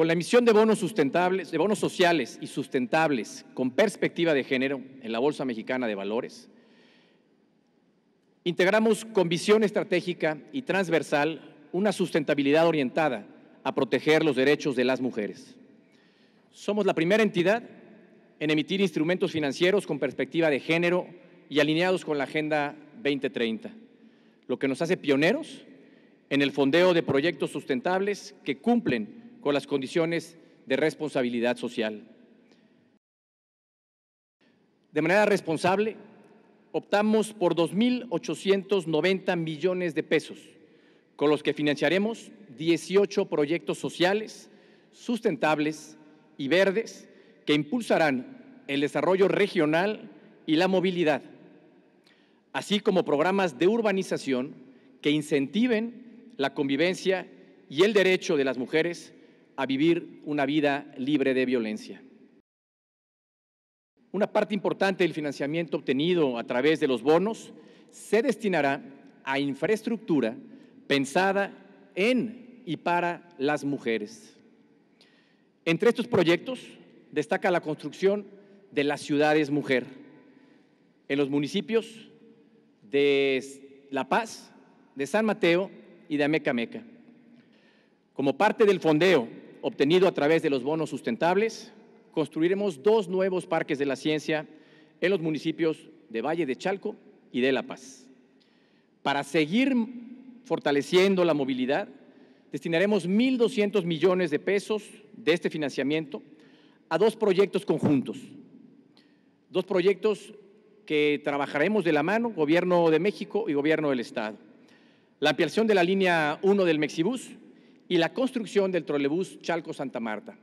Con la emisión de bonos sustentables, bonos sociales y sustentables con perspectiva de género en la Bolsa Mexicana de Valores, integramos con visión estratégica y transversal una sustentabilidad orientada a proteger los derechos de las mujeres. Somos la primera entidad en emitir instrumentos financieros con perspectiva de género y alineados con la Agenda 2030, lo que nos hace pioneros en el fondeo de proyectos sustentables que cumplen con las condiciones de responsabilidad social. De manera responsable, optamos por 2.890 millones de pesos, con los que financiaremos 18 proyectos sociales, sustentables y verdes que impulsarán el desarrollo regional y la movilidad, así como programas de urbanización que incentiven la convivencia y el derecho de las mujeres a vivir una vida libre de violencia. Una parte importante del financiamiento obtenido a través de los bonos se destinará a infraestructura pensada en y para las mujeres. Entre estos proyectos destaca la construcción de las ciudades mujer en los municipios de La Paz, de San Mateo y de Amecameca. Como parte del fondeo obtenido a través de los bonos sustentables, construiremos dos nuevos parques de la ciencia en los municipios de Valle de Chalco y de La Paz. Para seguir fortaleciendo la movilidad, destinaremos 1.200 millones de pesos de este financiamiento a dos proyectos conjuntos, dos proyectos que trabajaremos de la mano, Gobierno de México y Gobierno del Estado. La ampliación de la línea 1 del Mexibus, y la construcción del trolebús Chalco Santa Marta.